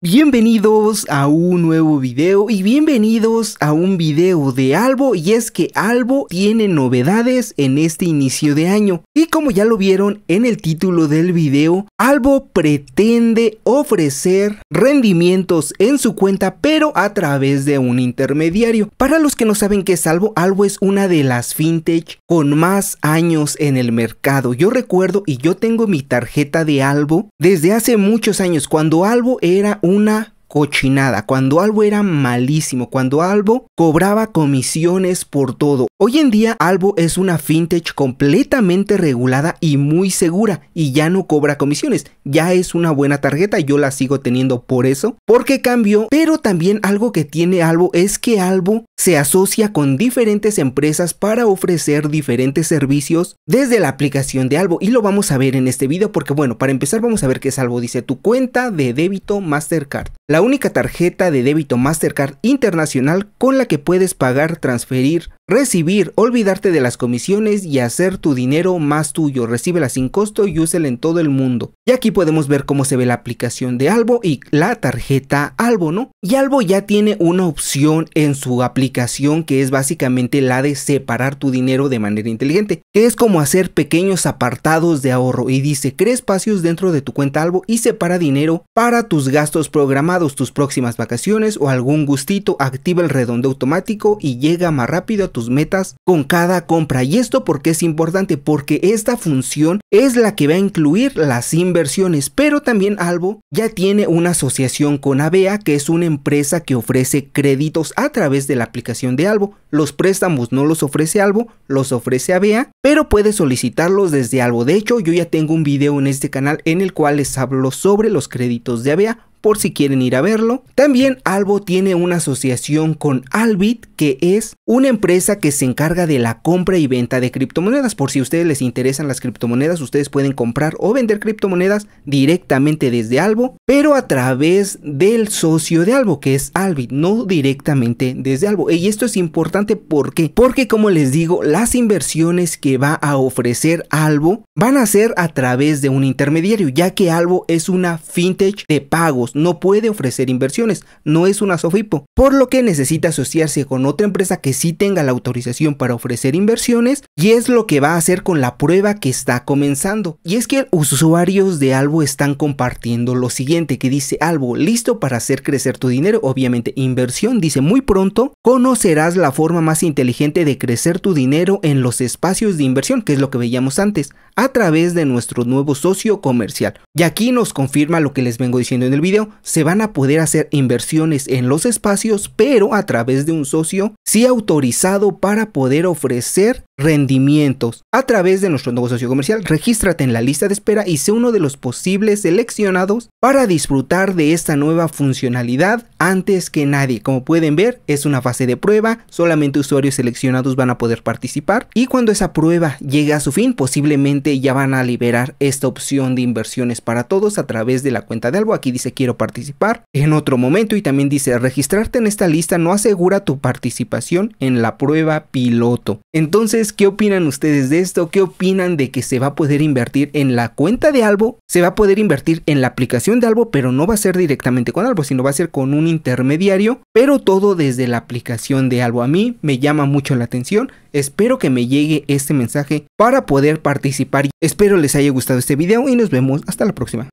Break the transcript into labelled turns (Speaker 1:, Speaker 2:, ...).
Speaker 1: Bienvenidos a un nuevo video y bienvenidos a un video de Alvo y es que Alvo tiene novedades en este inicio de año y como ya lo vieron en el título del video, Alvo pretende ofrecer rendimientos en su cuenta pero a través de un intermediario. Para los que no saben que es Alvo, Albo es una de las fintech con más años en el mercado. Yo recuerdo y yo tengo mi tarjeta de Alvo desde hace muchos años cuando Alvo era un una cochinada, cuando algo era malísimo, cuando algo cobraba comisiones por todo. Hoy en día algo es una fintech completamente regulada y muy segura y ya no cobra comisiones, ya es una buena tarjeta, yo la sigo teniendo por eso, porque cambio pero también algo que tiene algo es que algo se asocia con diferentes empresas para ofrecer diferentes servicios desde la aplicación de algo y lo vamos a ver en este video porque bueno, para empezar vamos a ver qué es algo dice tu cuenta de débito Mastercard la única tarjeta de débito Mastercard internacional con la que puedes pagar, transferir Recibir, olvidarte de las comisiones y hacer tu dinero más tuyo. la sin costo y úsela en todo el mundo. Y aquí podemos ver cómo se ve la aplicación de Albo y la tarjeta Albo, ¿no? Y Albo ya tiene una opción en su aplicación que es básicamente la de separar tu dinero de manera inteligente, que es como hacer pequeños apartados de ahorro y dice, crea espacios dentro de tu cuenta Albo y separa dinero para tus gastos programados, tus próximas vacaciones o algún gustito, activa el redondo automático y llega más rápido a tu metas con cada compra. Y esto porque es importante, porque esta función es la que va a incluir las inversiones, pero también Albo ya tiene una asociación con AVEA que es una empresa que ofrece créditos a través de la aplicación de Albo. Los préstamos no los ofrece Albo, los ofrece AVEA pero puede solicitarlos desde Albo. De hecho, yo ya tengo un video en este canal en el cual les hablo sobre los créditos de AVEA por si quieren ir a verlo. También Albo tiene una asociación con Albit, que es una empresa que se encarga de la compra y venta de criptomonedas. Por si a ustedes les interesan las criptomonedas, ustedes pueden comprar o vender criptomonedas directamente desde Albo, pero a través del socio de Albo, que es Albit, no directamente desde Albo. Y esto es importante porque, porque como les digo, las inversiones que va a ofrecer Albo van a ser a través de un intermediario, ya que Albo es una fintech de pagos, no puede ofrecer inversiones, no es una Sofipo, por lo que necesita asociarse con otra empresa que sí tenga la autorización para ofrecer inversiones y es lo que va a hacer con la prueba que está comenzando y es que usuarios de algo están compartiendo lo siguiente que dice algo listo para hacer crecer tu dinero, obviamente inversión, dice muy pronto conocerás la forma más inteligente de crecer tu dinero en los espacios de inversión, que es lo que veíamos antes, a través de nuestro nuevo socio comercial. Y aquí nos confirma lo que les vengo diciendo en el video, se van a poder hacer inversiones en los espacios, pero a través de un socio sí autorizado para poder ofrecer rendimientos a través de nuestro nuevo socio comercial regístrate en la lista de espera y sé uno de los posibles seleccionados para disfrutar de esta nueva funcionalidad antes que nadie. Como pueden ver, es una fase de prueba, solamente usuarios seleccionados van a poder participar y cuando esa prueba llegue a su fin, posiblemente ya van a liberar esta opción de inversiones para todos a través de la cuenta de algo. Aquí dice quiero participar en otro momento y también dice registrarte en esta lista no asegura tu participación en la prueba piloto. Entonces, ¿qué opinan ustedes de esto? ¿Qué opinan de que se va a poder poder invertir en la cuenta de algo se va a poder invertir en la aplicación de algo pero no va a ser directamente con algo sino va a ser con un intermediario, pero todo desde la aplicación de algo A mí me llama mucho la atención, espero que me llegue este mensaje para poder participar. Espero les haya gustado este video y nos vemos hasta la próxima.